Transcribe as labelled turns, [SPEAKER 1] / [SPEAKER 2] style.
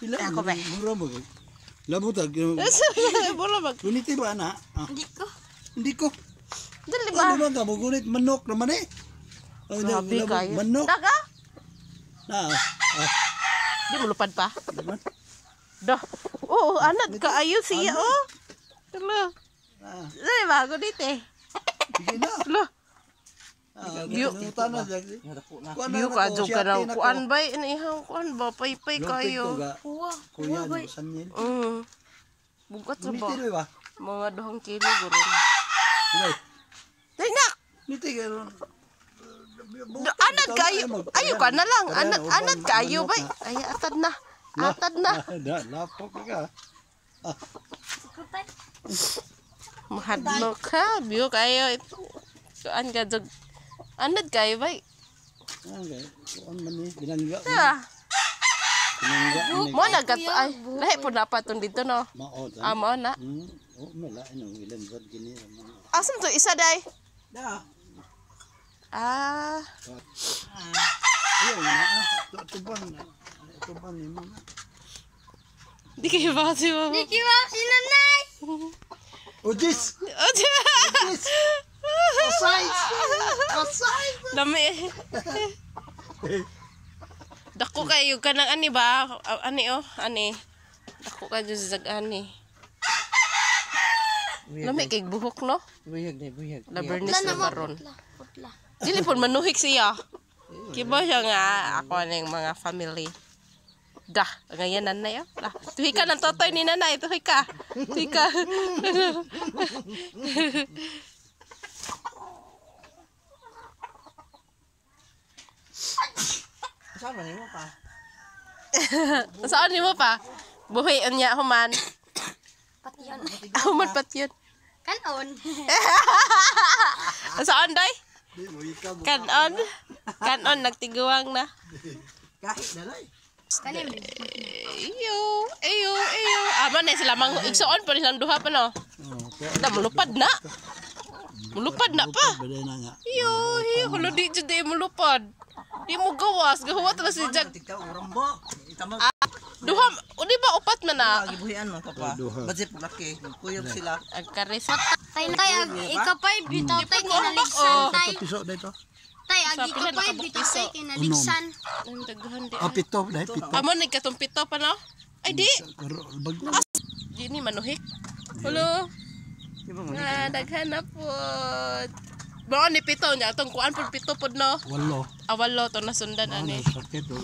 [SPEAKER 1] Pila ako ba? Mura mo. Labutag. Mura ba? Unit ba na? Ah. Hindi ko. Hindi ko. Dali ba? Ano ba mo gunit manok naman eh. Grabe kayo. Manok. Daga? Na. Ah, ah. Di mo lupad pa. Dah. Oh, anak ka ayo siya oh. Telo. Dali ba gunit eh? Sige na. Telo. Yo, yo ka jog ka raw. Kuan ba inihaw kuan ba paypay kayo. Kuwa, kuya ba. Mm. Bugat ra ba. Mga duhang kilo guro. Dai na. Niti garo. Anad kayo. Ayo ka na Anak anak anad kayo ba. Ay atad na. Atad na. Lapok ka. Ah. Mahadlo ka. Biyo kayo. Kuan ka jog Anad kayo eh, ba? Okay. Kuan man ni binangga. Ha. Binangga. Mo nagato ay. Lahi po napaton dito no. Mao ta. Ah, mao na. Hmm. Oh, eh, Asan to isa day? Da. Ah. ah. Ayun na. Tubang na. Tubang ni mama.
[SPEAKER 2] Di kayo ba si mama? Di
[SPEAKER 1] kayo ba si nanay? Ojis! Ojis! Ojis! Kasay! Kasay! Dami. Dako kayo ka ng ani ba? Ani oh, ani. Dako kayo sa ani. Lami kay buhok no? Buyag ni buyag. La na maron. Putla. Dili pud manuhik siya. Kiba siya nga ako ning mga family. Dah, ngayon na ya. Dah, tuhi ka ng totoy ni nanay, tuhi ka. Tuhi ka. Saan man nimo pa? Saan nimo pa? Buhi niya human. Patyon. Human patyon. Kanon. Saan day? Kanon. Kanon nagtiguang na. Kahit dalay. Kanin. Iyo, iyo, iyo. Ama na ah, sila mang igsoon pa nilang duha pa no. Da mulupad na. Mulupad na pa. Iyo, iyo, hulo di jud mulupad. Di mo gawas, gawa tala si ano, Jag. Tigtaw urang ba? Itamag. Ah, duha, di ba upat man na? Gibuhian man ka pa. Ba't kuyog sila. Agkarisat. Tay na kaya, ikapay, hmm. bitaw tay kinaligsan tay. Oh. Tay, agi kapay, bitaw tay kinaligsan. Ah, ah, pito, dahil pito. Amo, nagkatong pito pa no? Ay, di. As, di ni manuhik. Hello. Nga, ah, daghan na po. Mao ni pito nya atong kuan pud pito pud no. Walo. Ah walo to nasundan ani. Sakit do.